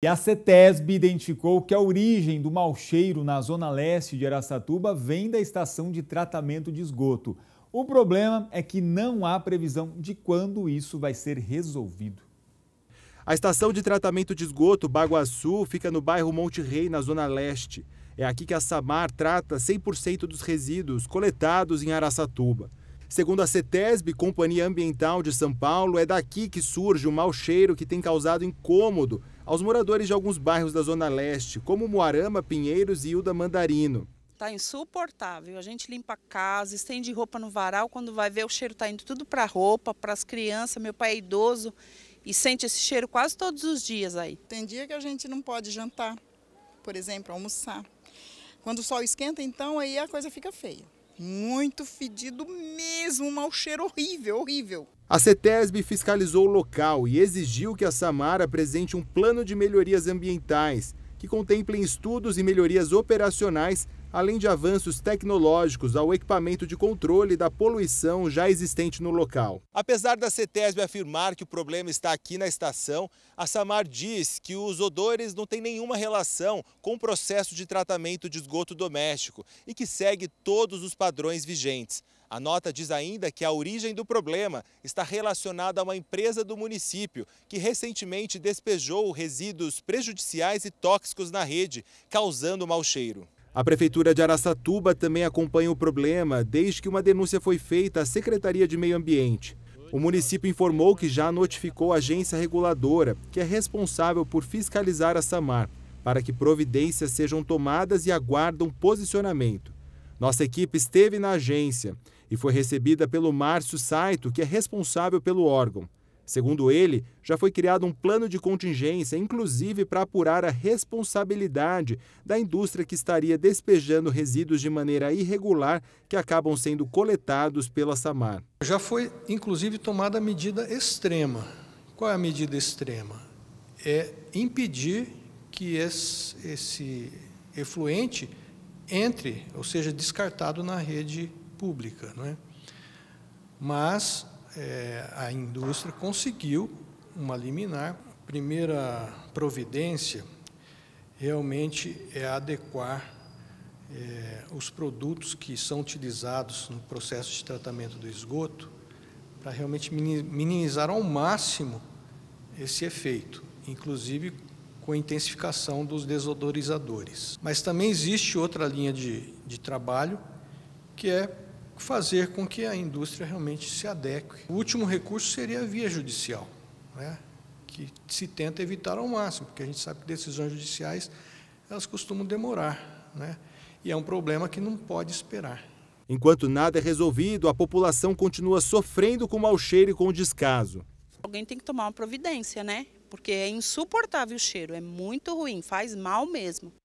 E a CETESB identificou que a origem do mau cheiro na zona leste de Aracatuba vem da estação de tratamento de esgoto. O problema é que não há previsão de quando isso vai ser resolvido. A estação de tratamento de esgoto Baguaçu fica no bairro Monte Rei, na zona leste. É aqui que a Samar trata 100% dos resíduos coletados em Aracatuba. Segundo a CETESB, Companhia Ambiental de São Paulo, é daqui que surge o mau cheiro que tem causado incômodo aos moradores de alguns bairros da Zona Leste, como Moarama, Pinheiros e Hilda Mandarino. Tá insuportável. A gente limpa a casa, estende roupa no varal, quando vai ver o cheiro tá indo tudo para a roupa, para as crianças. Meu pai é idoso e sente esse cheiro quase todos os dias aí. Tem dia que a gente não pode jantar, por exemplo, almoçar. Quando o sol esquenta, então aí a coisa fica feia. Muito fedido mesmo, um mau cheiro horrível, horrível. A CETESB fiscalizou o local e exigiu que a Samar apresente um plano de melhorias ambientais que contemplem estudos e melhorias operacionais além de avanços tecnológicos ao equipamento de controle da poluição já existente no local. Apesar da CETESB afirmar que o problema está aqui na estação, a SAMAR diz que os odores não têm nenhuma relação com o processo de tratamento de esgoto doméstico e que segue todos os padrões vigentes. A nota diz ainda que a origem do problema está relacionada a uma empresa do município que recentemente despejou resíduos prejudiciais e tóxicos na rede, causando mau cheiro. A Prefeitura de Araçatuba também acompanha o problema desde que uma denúncia foi feita à Secretaria de Meio Ambiente. O município informou que já notificou a agência reguladora, que é responsável por fiscalizar a SAMAR, para que providências sejam tomadas e aguardam posicionamento. Nossa equipe esteve na agência e foi recebida pelo Márcio Saito, que é responsável pelo órgão. Segundo ele, já foi criado um plano de contingência, inclusive para apurar a responsabilidade da indústria que estaria despejando resíduos de maneira irregular que acabam sendo coletados pela SAMAR. Já foi, inclusive, tomada a medida extrema. Qual é a medida extrema? É impedir que esse, efluente entre, ou seja, descartado na rede pública. Não é? Mas é, a indústria conseguiu uma liminar. A primeira providência realmente é adequar é, os produtos que são utilizados no processo de tratamento do esgoto para realmente minimizar ao máximo esse efeito, inclusive com a intensificação dos desodorizadores. Mas também existe outra linha de, de trabalho, que é fazer com que a indústria realmente se adeque. O último recurso seria a via judicial, né? que se tenta evitar ao máximo, porque a gente sabe que decisões judiciais elas costumam demorar, né? e é um problema que não pode esperar. Enquanto nada é resolvido, a população continua sofrendo com o mau cheiro e com o descaso. Alguém tem que tomar uma providência, né? Porque é insuportável o cheiro, é muito ruim, faz mal mesmo.